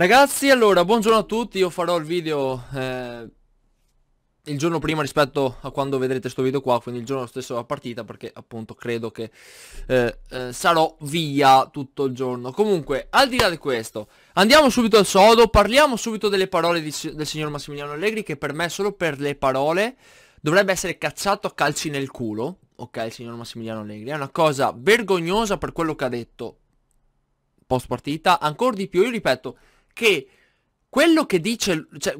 Ragazzi, allora, buongiorno a tutti, io farò il video eh, il giorno prima rispetto a quando vedrete questo video qua, quindi il giorno stesso della partita, perché appunto credo che eh, eh, sarò via tutto il giorno. Comunque, al di là di questo, andiamo subito al sodo, parliamo subito delle parole di, del signor Massimiliano Allegri, che per me solo per le parole dovrebbe essere cacciato a calci nel culo, ok, il signor Massimiliano Allegri, è una cosa vergognosa per quello che ha detto post partita, ancora di più, io ripeto che quello che dice, cioè,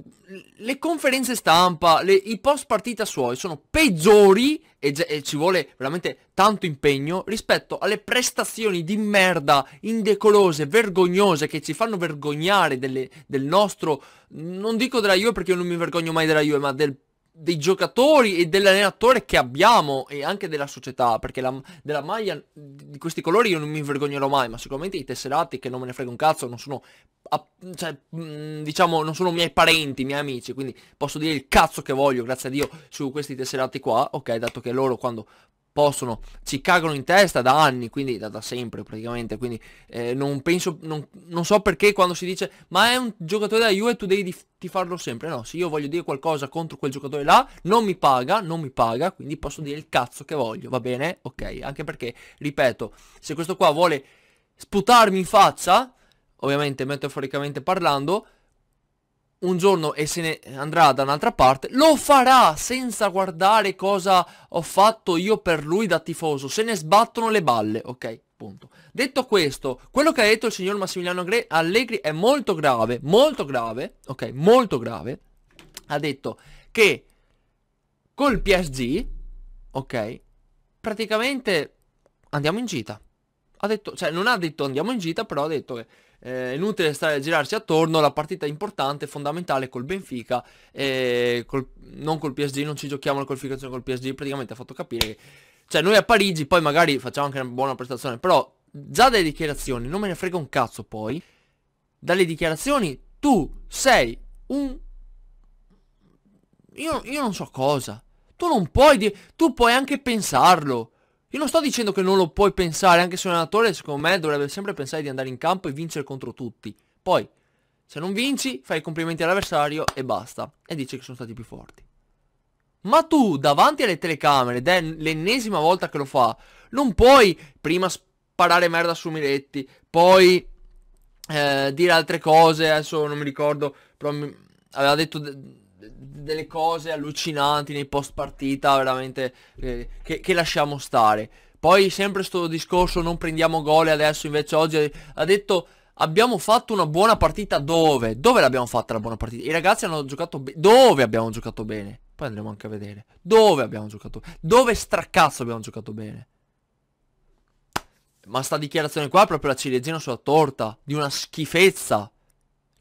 le conferenze stampa, le, i post partita suoi sono peggiori e, e, ci vuole veramente tanto impegno rispetto alle prestazioni di merda, indecolose, vergognose, che ci fanno vergognare delle, del nostro, non dico della Juve perché io non mi vergogno mai della Juve, ma del dei giocatori e dell'allenatore che abbiamo e anche della società, perché la, della maglia di questi colori io non mi vergognerò mai, ma sicuramente i tesserati che non me ne frega un cazzo, non sono cioè, mm, diciamo non sono miei parenti, miei amici, quindi posso dire il cazzo che voglio, grazie a Dio, su questi tesserati qua, ok, dato che loro quando possono, ci cagano in testa da anni, quindi da, da sempre praticamente, quindi eh, non penso, non, non, so perché quando si dice ma è un giocatore della Juve tu devi farlo sempre, no, se io voglio dire qualcosa contro quel giocatore là, non mi paga, non mi paga, quindi posso dire il cazzo che voglio, va bene? Ok, anche perché, ripeto, se questo qua vuole sputarmi in faccia, ovviamente metaforicamente parlando, un giorno e se ne andrà da un'altra parte, lo farà senza guardare cosa ho fatto io per lui da tifoso, se ne sbattono le balle, ok? Punto. Detto questo, quello che ha detto il signor Massimiliano Gre Allegri è molto grave, molto grave, ok, molto grave. Ha detto che col PSG, ok, praticamente andiamo in gita. Ha detto, cioè non ha detto andiamo in gita, però ha detto che eh, inutile stare a girarci attorno, la partita importante, fondamentale col Benfica, eh, col, non col PSG, non ci giochiamo la qualificazione col PSG, praticamente ha fatto capire che... Cioè noi a Parigi poi magari facciamo anche una buona prestazione, però già dalle dichiarazioni, non me ne frega un cazzo poi, dalle dichiarazioni tu sei un... Io, io non so cosa. Tu non puoi dire... Tu puoi anche pensarlo. Io non sto dicendo che non lo puoi pensare, anche se un allenatore secondo me dovrebbe sempre pensare di andare in campo e vincere contro tutti. Poi, se non vinci, fai i complimenti all'avversario e basta. E dici che sono stati più forti. Ma tu, davanti alle telecamere, ed è l'ennesima volta che lo fa, non puoi prima sparare merda su Miretti, poi eh, dire altre cose, adesso non mi ricordo, però mi... aveva detto delle cose allucinanti nei post partita veramente eh, che, che, lasciamo stare. Poi sempre sto discorso non prendiamo gol adesso invece oggi ha detto abbiamo fatto una buona partita dove? Dove l'abbiamo fatta la buona partita? I ragazzi hanno giocato bene. Dove abbiamo giocato bene? Poi andremo anche a vedere. Dove abbiamo giocato? Dove stracazzo abbiamo giocato bene? Ma sta dichiarazione qua è proprio la ciliegina sulla torta di una schifezza.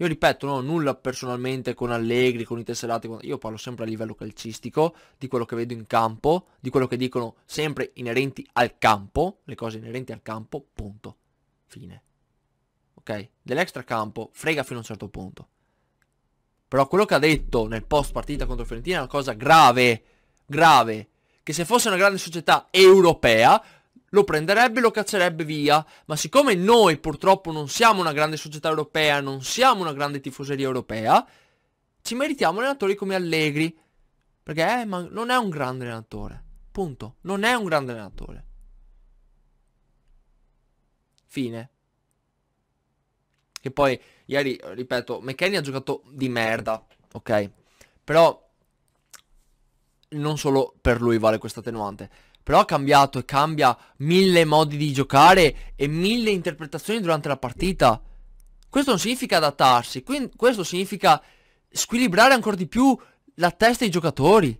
Io ripeto, non ho nulla personalmente con Allegri, con i tesserati, io parlo sempre a livello calcistico, di quello che vedo in campo, di quello che dicono sempre inerenti al campo, le cose inerenti al campo, punto. Fine. Ok? Dell'extracampo frega fino a un certo punto. Però quello che ha detto nel post partita contro Fiorentina è una cosa grave, grave, che se fosse una grande società europea lo prenderebbe e lo caccerebbe via, ma siccome noi purtroppo non siamo una grande società europea, non siamo una grande tifoseria europea, ci meritiamo allenatori come Allegri, perché eh, non è un grande allenatore, punto, non è un grande allenatore. Fine. Che poi, ieri, ripeto, McKenny ha giocato di merda, ok? Però non solo per lui vale questa attenuante però ha cambiato e cambia mille modi di giocare e mille interpretazioni durante la partita. Questo non significa adattarsi, questo significa squilibrare ancora di più la testa dei giocatori.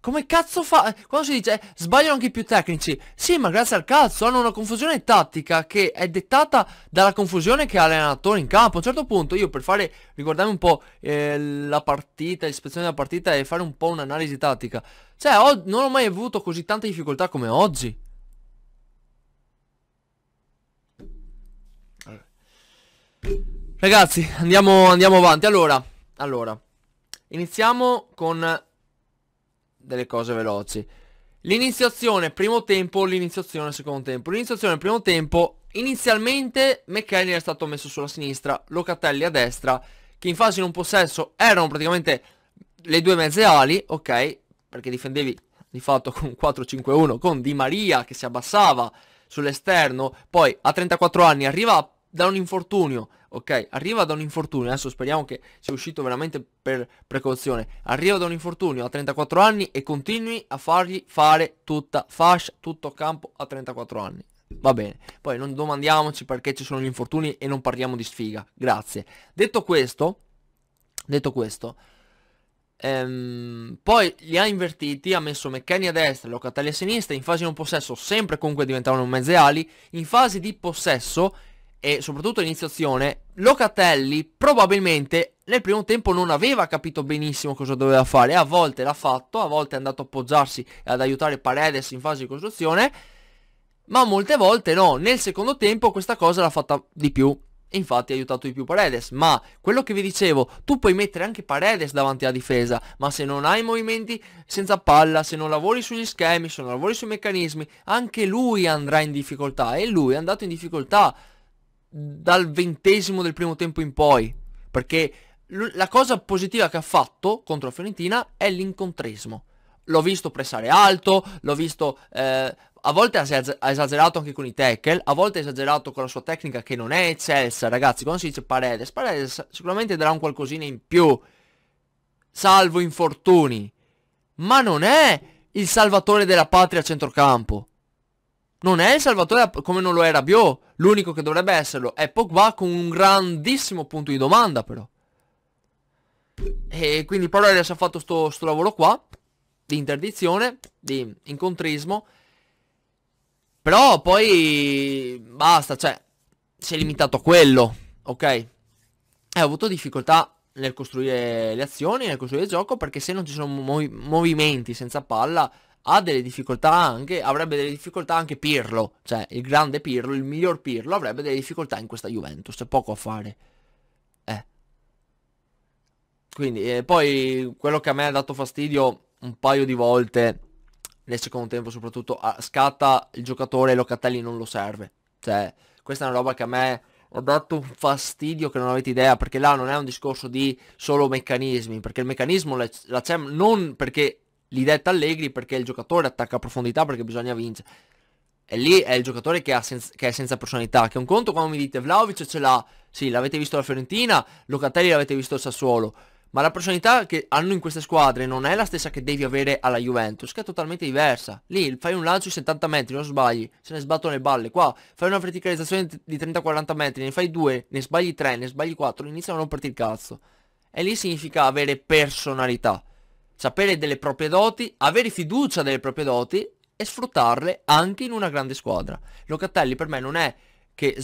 Come cazzo fa? Eh, quando si dice eh, sbagliano anche i più tecnici. Sì, ma grazie al cazzo hanno una confusione tattica che è dettata dalla confusione che ha l'allenatore in campo. A un certo punto io per fare, riguardarmi un po' eh, la partita, l'ispezione della partita e fare un po' un'analisi tattica. Cioè, ho, non ho mai avuto così tante difficoltà come oggi. Ragazzi, andiamo, andiamo avanti. Allora, allora, iniziamo con delle cose veloci. L'iniziazione primo tempo, l'iniziazione secondo tempo. L'iniziazione primo tempo, inizialmente McKennie è stato messo sulla sinistra, Locatelli a destra, che in fase in un possesso erano praticamente le due mezze ali, ok? Perché difendevi di fatto con 4-5-1, con Di Maria che si abbassava sull'esterno, poi a 34 anni arriva da un infortunio, ok? Arriva da un infortunio, adesso speriamo che sia uscito veramente per precauzione. Arriva da un infortunio a 34 anni e continui a fargli fare tutta fascia, tutto campo a 34 anni. Va bene, poi non domandiamoci perché ci sono gli infortuni e non parliamo di sfiga, grazie. Detto questo, detto questo, ehm, poi li ha invertiti, ha messo McKenny a destra, Locatelli a sinistra, in fase di non possesso sempre comunque diventavano mezze ali, in fase di possesso e soprattutto l'iniziazione, Locatelli probabilmente nel primo tempo non aveva capito benissimo cosa doveva fare, a volte l'ha fatto, a volte è andato a appoggiarsi e ad aiutare Paredes in fase di costruzione, ma molte volte no, nel secondo tempo questa cosa l'ha fatta di più, infatti ha aiutato di più Paredes, ma quello che vi dicevo, tu puoi mettere anche Paredes davanti alla difesa, ma se non hai movimenti senza palla, se non lavori sugli schemi, se non lavori sui meccanismi, anche lui andrà in difficoltà e lui è andato in difficoltà dal ventesimo del primo tempo in poi. Perché la cosa positiva che ha fatto contro la Fiorentina è l'incontresimo. L'ho visto pressare alto, l'ho visto... Eh, a volte ha esagerato anche con i tackle, a volte ha esagerato con la sua tecnica che non è eccelsa, ragazzi. Quando si dice Paredes, Paredes sicuramente darà un qualcosina in più, salvo infortuni. Ma non è il salvatore della patria a centrocampo non è il salvatore come non lo era Bio. L'unico che dovrebbe esserlo è Pogba con un grandissimo punto di domanda però. E quindi Paolo Arias ha fatto sto, sto lavoro qua, di interdizione, di incontrismo. Però poi basta, cioè, si è limitato a quello, ok? E ha avuto difficoltà nel costruire le azioni, nel costruire il gioco, perché se non ci sono movimenti senza palla ha delle difficoltà anche, avrebbe delle difficoltà anche Pirlo, cioè il grande Pirlo, il miglior Pirlo avrebbe delle difficoltà in questa Juventus, c'è poco a fare. Eh. Quindi eh, poi quello che a me ha dato fastidio un paio di volte nel secondo tempo soprattutto ah, scatta il giocatore e Locatelli non lo serve. Cioè, questa è una roba che a me ha dato un fastidio che non avete idea, perché là non è un discorso di solo meccanismi, perché il meccanismo la, la non perché l'idetta Allegri perché il giocatore attacca a profondità perché bisogna vincere. E lì è il giocatore che, senz- che è senza personalità. Che è un conto quando mi dite Vlaovic ce l'ha. Sì, l'avete visto la Fiorentina, Locatelli l'avete visto il Sassuolo. Ma la personalità che hanno in queste squadre non è la stessa che devi avere alla Juventus, che è totalmente diversa. Lì fai un lancio di 70 metri, non sbagli, se ne sbattono le balle. Qua fai una verticalizzazione di 30-40 metri, ne fai due, ne sbagli tre, ne sbagli quattro, iniziano a romperti il cazzo. E lì significa avere personalità sapere delle proprie doti, avere fiducia delle proprie doti e sfruttarle anche in una grande squadra. Locatelli per me non è che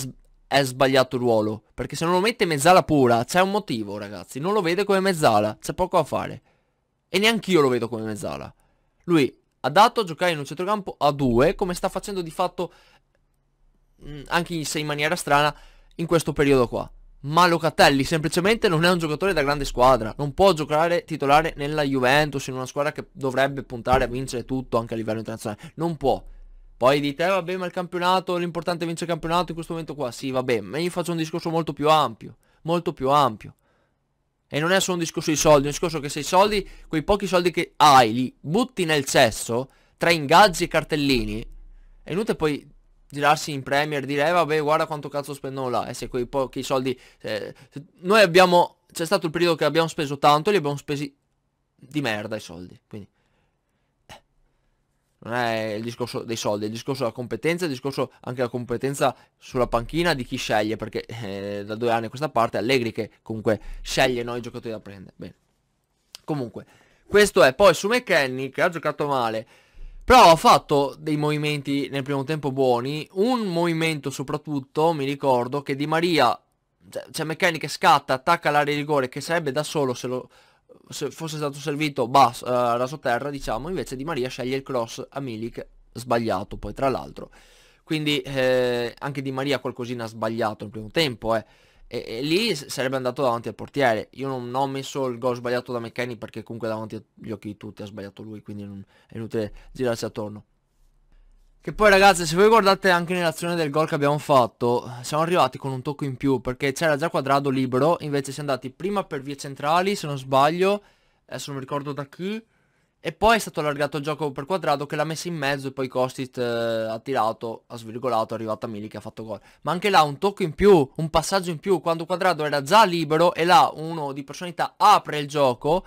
è sbagliato il ruolo, perché se non lo mette mezzala pura, c'è un motivo ragazzi, non lo vede come mezzala, c'è poco a fare. E neanche io lo vedo come mezzala. Lui ha dato a giocare in un centrocampo a due, come sta facendo di fatto, mm, anche se in maniera strana, in questo periodo qua ma Locatelli semplicemente non è un giocatore da grande squadra, non può giocare titolare nella Juventus, in una squadra che dovrebbe puntare a vincere tutto anche a livello internazionale, non può. Poi dite, eh, vabbè, ma il campionato, l'importante è vincere il campionato in questo momento qua, sì, vabbè, ma io faccio un discorso molto più ampio, molto più ampio. E non è solo un discorso di soldi, è un discorso che se i soldi, quei pochi soldi che hai, li butti nel cesso, tra ingaggi e cartellini, è inutile poi girarsi in Premier, dire eh, vabbè guarda quanto cazzo spendono là e se quei pochi soldi... Eh, noi abbiamo... C'è stato il periodo che abbiamo speso tanto li abbiamo spesi di merda i soldi. Quindi... Eh. Non è il discorso dei soldi, è il discorso della competenza, è il discorso anche la competenza sulla panchina di chi sceglie, perché eh, da due anni a questa parte Allegri che comunque sceglie noi giocatori da prendere. Bene. Comunque, questo è. Poi su McKenny, che ha giocato male, però ha fatto dei movimenti nel primo tempo buoni, un movimento soprattutto, mi ricordo, che Di Maria, cioè, cioè McKenny che scatta, attacca l'area di rigore, che sarebbe da solo se, lo, se fosse stato servito bas, uh, eh, raso terra, diciamo, invece Di Maria sceglie il cross a Milik, sbagliato poi tra l'altro. Quindi eh, anche Di Maria qualcosina ha sbagliato nel primo tempo, eh. E, e, lì sarebbe andato davanti al portiere. Io non, non ho messo il gol sbagliato da McKenny perché comunque davanti agli occhi di tutti ha sbagliato lui, quindi non, è inutile girarsi attorno. Che poi ragazzi, se voi guardate anche nell'azione del gol che abbiamo fatto, siamo arrivati con un tocco in più perché c'era già quadrado libero, invece siamo andati prima per vie centrali, se non sbaglio, adesso non mi ricordo da chi, e poi è stato allargato il gioco per quadrato che l'ha messa in mezzo e poi Costit eh, ha tirato, ha svirgolato, è arrivata Mili che ha fatto gol. Ma anche là un tocco in più, un passaggio in più, quando quadrato era già libero e là uno di personalità apre il gioco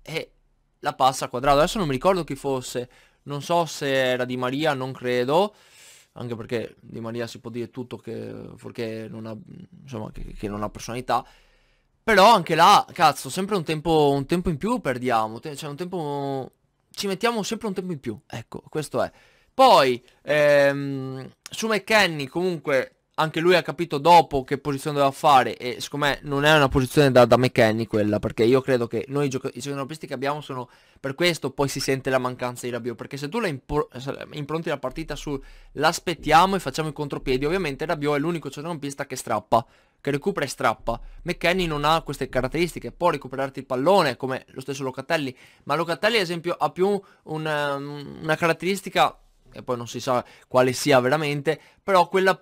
e la passa a quadrato. Adesso non mi ricordo chi fosse, non so se era Di Maria, non credo. Anche perché Di Maria si può dire tutto che, perché non ha, insomma, che, che non ha personalità. Però anche là, cazzo, sempre un tempo, un tempo in più perdiamo. cioè un tempo... Ci mettiamo sempre un tempo in più. Ecco, questo è. Poi, ehm, su McKenny comunque anche lui ha capito dopo che posizione doveva fare e siccome non è una posizione da, da McKenny quella perché io credo che noi i centrocampisti che abbiamo sono per questo poi si sente la mancanza di Rabiot perché se tu la impronti la partita su l'aspettiamo e facciamo i contropiedi ovviamente Rabiot è l'unico centrocampista che strappa che recupera e strappa. McKenny non ha queste caratteristiche, può recuperarti il pallone come lo stesso Locatelli, ma Locatelli ad esempio ha più una, ehm, una caratteristica, e poi non si sa quale sia veramente, però quella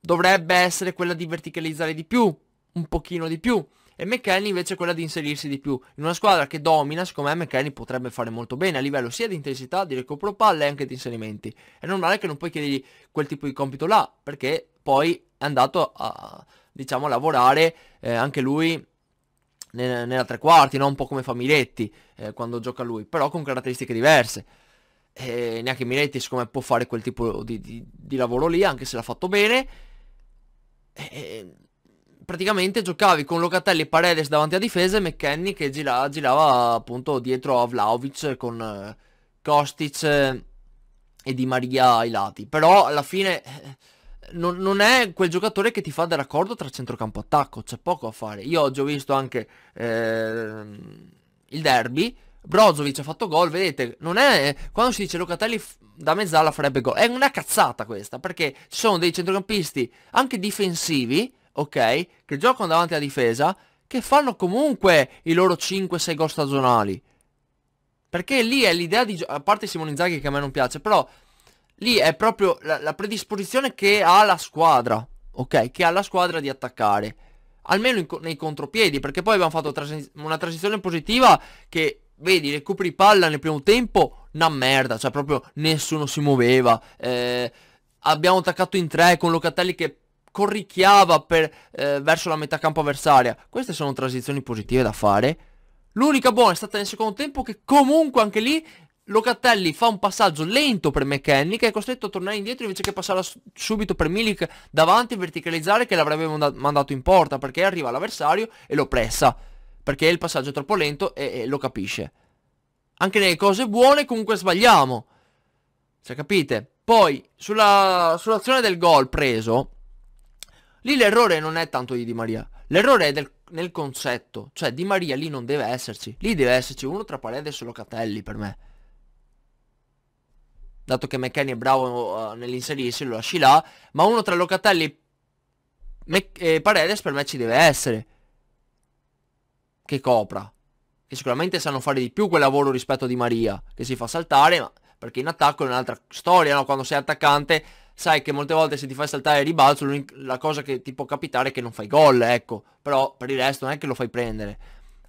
dovrebbe essere quella di verticalizzare di più, un pochino di più e McKenny invece quella di inserirsi di più. In una squadra che domina, secondo me McKenny potrebbe fare molto bene a livello sia di intensità, di recupero palle e anche di inserimenti. È normale che non puoi chiedergli quel tipo di compito là, perché poi è andato a, diciamo, lavorare eh, anche lui nella, tre quarti, no? un po' come fa Miretti eh, quando gioca lui, però con caratteristiche diverse. E neanche Miretti, siccome può fare quel tipo di, di, di lavoro lì, anche se l'ha fatto bene. E praticamente giocavi con Locatelli e Paredes davanti a difesa e McKenny che gira, girava appunto dietro a Vlaovic con eh, Kostic eh, e Di Maria ai lati. Però alla fine eh, non, non, è quel giocatore che ti fa da raccordo tra centrocampo e attacco, c'è poco a fare. Io oggi ho visto anche eh, il derby, Brozovic ha fatto gol, vedete, non è quando si dice Locatelli da mezzala farebbe gol, è una cazzata questa, perché ci sono dei centrocampisti anche difensivi, ok, che giocano davanti alla difesa, che fanno comunque i loro 5-6 gol stagionali. Perché lì è l'idea di... A parte Simone Inzaghi che a me non piace, però Lì è proprio la, la predisposizione che ha la squadra, ok? Che ha la squadra di attaccare. Almeno in, nei contropiedi, perché poi abbiamo fatto trans una transizione positiva che vedi, recuperi palla nel primo tempo, una merda, cioè proprio nessuno si muoveva. Eh, abbiamo attaccato in tre con Locatelli che corricchiava per, eh, verso la metà campo avversaria. Queste sono transizioni positive da fare. L'unica buona è stata nel secondo tempo che comunque anche lì Locatelli fa un passaggio lento per McKennie che è costretto a tornare indietro invece che passare subito per Milik davanti e verticalizzare che l'avrebbe mandato in porta perché arriva l'avversario e lo pressa perché il passaggio è troppo lento e, e lo capisce. Anche nelle cose buone comunque sbagliamo. Se capite? Poi sulla, sull'azione del gol preso lì l'errore non è tanto di Di Maria. L'errore è del nel concetto. Cioè Di Maria lì non deve esserci. Lì deve esserci uno tra Paredes e Locatelli per me dato che McKenny è bravo uh, nell'inserirsi, lo lasci là, ma uno tra Locatelli e Paredes per me ci deve essere, che copra, che sicuramente sanno fare di più quel lavoro rispetto a Di Maria, che si fa saltare, ma perché in attacco è un'altra storia, no? quando sei attaccante sai che molte volte se ti fai saltare il ribalzo la cosa che ti può capitare è che non fai gol, ecco, però per il resto non è che lo fai prendere.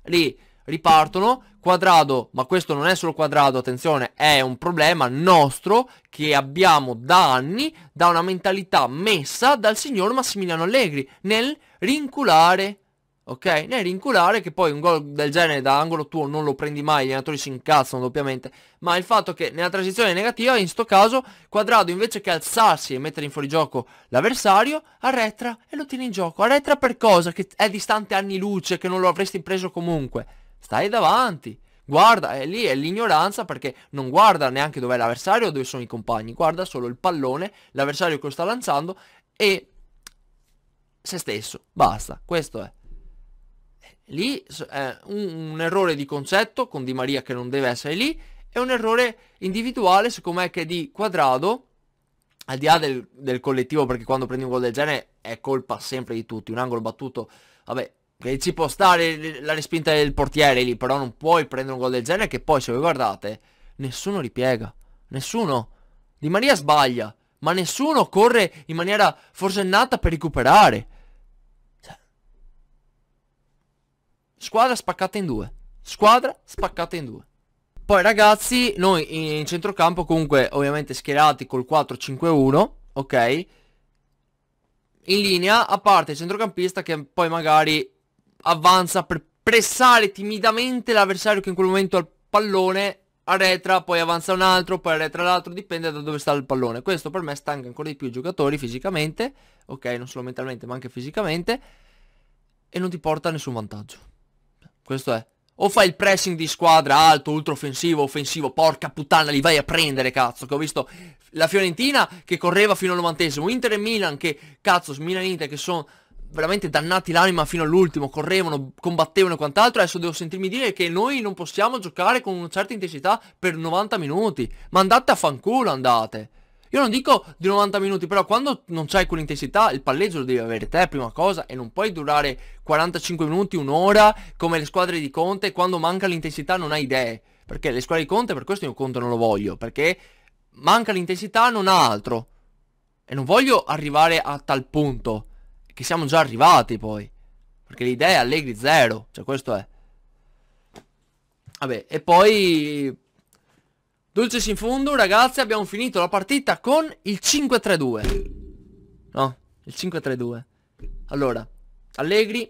Lì ripartono, quadrado, ma questo non è solo quadrado, attenzione, è un problema nostro che abbiamo da anni, da una mentalità messa dal signor Massimiliano Allegri nel rinculare ok? Nel rinculare che poi un gol del genere da angolo tuo non lo prendi mai, gli allenatori si incazzano doppiamente, ma il fatto che nella transizione negativa, in sto caso, Quadrado invece che alzarsi e mettere in fuorigioco l'avversario, arretra e lo tiene in gioco. Arretra per cosa? Che è distante anni luce, che non lo avresti preso comunque stai davanti. Guarda, e lì è l'ignoranza perché non guarda neanche dov'è l'avversario o dove sono i compagni, guarda solo il pallone, l'avversario che lo sta lanciando e se stesso. Basta, questo è. Lì è un, un errore di concetto con Di Maria che non deve essere lì è un errore individuale, siccome è che di quadrado, al di là del, del, collettivo, perché quando prendi un gol del genere è colpa sempre di tutti, un angolo battuto, vabbè, che ci può stare la respinta del portiere lì, però non puoi prendere un gol del genere che poi se voi guardate nessuno ripiega, nessuno. Di Maria sbaglia, ma nessuno corre in maniera forsennata per recuperare. Cioè. Squadra spaccata in due. Squadra spaccata in due. Poi ragazzi, noi in centrocampo comunque ovviamente schierati col 4-5-1, ok? In linea, a parte il centrocampista che poi magari avanza per pressare timidamente l'avversario che in quel momento ha il pallone, arretra, poi avanza un altro, poi arretra l'altro, dipende da dove sta il pallone. Questo per me stanca ancora di più i giocatori fisicamente, ok, non solo mentalmente ma anche fisicamente, e non ti porta a nessun vantaggio. Questo è. O fai il pressing di squadra alto, ultra offensivo, offensivo, porca puttana, li vai a prendere, cazzo, che ho visto la Fiorentina che correva fino al novantesimo, Inter e Milan che, cazzo, Milan e Inter che sono veramente dannati l'anima fino all'ultimo, correvano, combattevano e quant'altro, adesso devo sentirmi dire che noi non possiamo giocare con una certa intensità per 90 minuti, ma andate a fanculo, andate. Io non dico di 90 minuti, però quando non c'hai quell'intensità, il palleggio lo devi avere te, prima cosa, e non puoi durare 45 minuti, un'ora, come le squadre di Conte, quando manca l'intensità non hai idee. Perché le squadre di Conte, per questo io Conte non lo voglio, perché manca l'intensità, non ha altro. E non voglio arrivare a tal punto che siamo già arrivati poi. Perché l'idea è Allegri zero, cioè questo è. Vabbè, e poi... Dulcis in fondo, ragazzi, abbiamo finito la partita con il 5-3-2. No, il 5-3-2. Allora, Allegri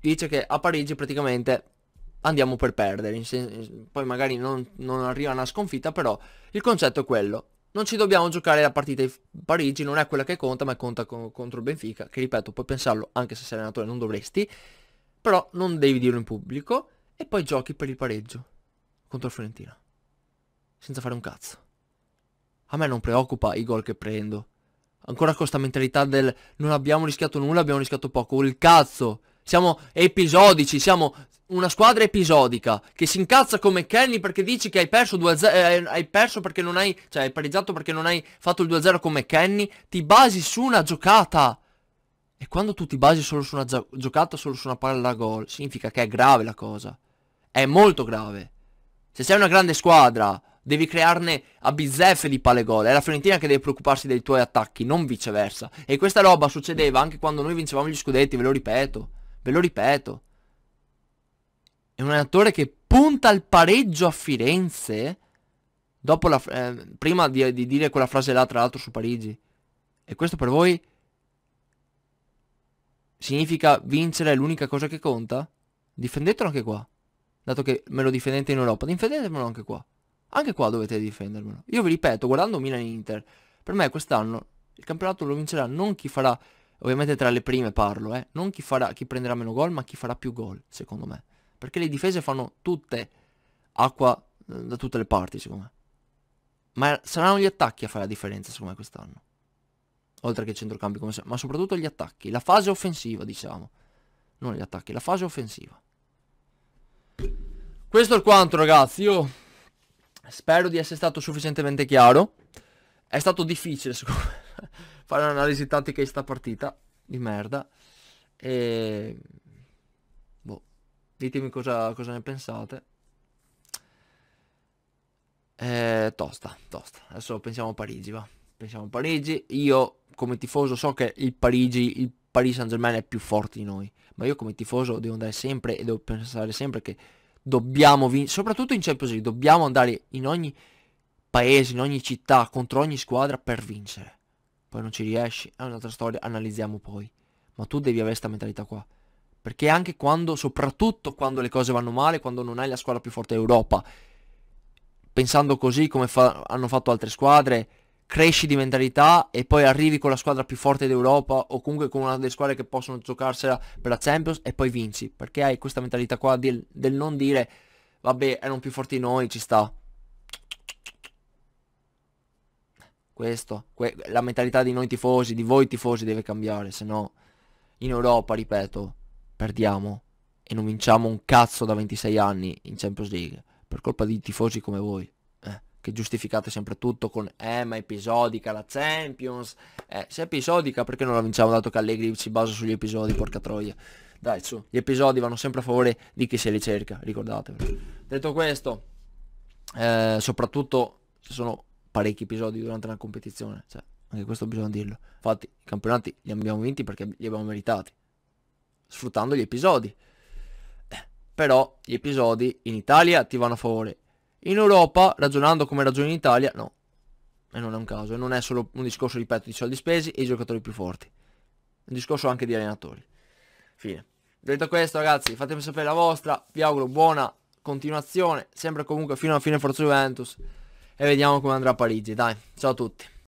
dice che a Parigi praticamente andiamo per perdere. Poi magari non, non arriva una sconfitta, però il concetto è quello non ci dobbiamo giocare la partita di Parigi, non è quella che conta, ma conta con, contro il Benfica, che ripeto, puoi pensarlo anche se sei allenatore, non dovresti, però non devi dirlo in pubblico, e poi giochi per il pareggio contro il Fiorentina, senza fare un cazzo. A me non preoccupa i gol che prendo, ancora con questa mentalità del non abbiamo rischiato nulla, abbiamo rischiato poco, il cazzo, siamo episodici, siamo una squadra episodica che si incazza come Kenny perché dici che hai perso 2-0 eh, hai perso perché non hai cioè hai pareggiato perché non hai fatto il 2-0 come Kenny ti basi su una giocata e quando tu ti basi solo su una giocata solo su una palla gol significa che è grave la cosa è molto grave se sei una grande squadra devi crearne a bizzeffe di palle gol. È la Fiorentina che deve preoccuparsi dei tuoi attacchi, non viceversa. E questa roba succedeva anche quando noi vincevamo gli scudetti, ve lo ripeto. Ve lo ripeto è un allenatore che punta al pareggio a Firenze dopo la, eh, prima di, di, dire quella frase là tra l'altro su Parigi. E questo per voi significa vincere è l'unica cosa che conta? Difendetelo anche qua. Dato che me lo difendete in Europa, difendetemelo anche qua. Anche qua dovete difendermelo. Io vi ripeto, guardando Milan Inter, per me quest'anno il campionato lo vincerà non chi farà, ovviamente tra le prime parlo, eh, non chi, farà, chi prenderà meno gol, ma chi farà più gol, secondo me perché le difese fanno tutte acqua eh, da tutte le parti, secondo me. Ma saranno gli attacchi a fare la differenza, secondo me, quest'anno. Oltre che i centrocampi, come sempre, ma soprattutto gli attacchi, la fase offensiva, diciamo. Non gli attacchi, la fase offensiva. Questo è quanto, ragazzi. Io spero di essere stato sufficientemente chiaro. È stato difficile, secondo me, fare un'analisi tattica di sta partita di merda. E Ditemi cosa, cosa ne pensate. Eh, tosta, tosta. Adesso pensiamo a Parigi, va. Pensiamo a Parigi. Io come tifoso so che il Parigi, il Paris Saint Germain è più forte di noi. Ma io come tifoso devo andare sempre e devo pensare sempre che dobbiamo vincere. Soprattutto in Champions League, dobbiamo andare in ogni paese, in ogni città, contro ogni squadra per vincere. Poi non ci riesci, è un'altra storia, analizziamo poi. Ma tu devi avere questa mentalità qua. Perché anche quando, soprattutto quando le cose vanno male, quando non hai la squadra più forte d'Europa, pensando così come fa hanno fatto altre squadre, cresci di mentalità e poi arrivi con la squadra più forte d'Europa o comunque con una delle squadre che possono giocarsela per la Champions e poi vinci. Perché hai questa mentalità qua del, del non dire, vabbè, erano più forti di noi, ci sta. Questo, que la mentalità di noi tifosi, di voi tifosi deve cambiare, se no in Europa, ripeto, perdiamo e non vinciamo un cazzo da 26 anni in Champions League per colpa di tifosi come voi eh, che giustificate sempre tutto con eh ma episodica la Champions eh, se è episodica perché non la vinciamo dato che Allegri si basa sugli episodi porca troia dai su gli episodi vanno sempre a favore di chi se li cerca ricordatevelo detto questo eh, soprattutto ci sono parecchi episodi durante una competizione cioè anche questo bisogna dirlo infatti i campionati li abbiamo vinti perché li abbiamo meritati sfruttando gli episodi. Eh, però gli episodi in Italia ti vanno a favore. In Europa, ragionando come ragiona in Italia, no. E non è un caso. E non è solo un discorso, ripeto, di soldi spesi e i giocatori più forti. Un discorso anche di allenatori. Fine. Detto questo, ragazzi, fatemi sapere la vostra. Vi auguro buona continuazione. Sempre comunque fino alla fine Forza Juventus. E vediamo come andrà a Parigi. Dai, ciao a tutti.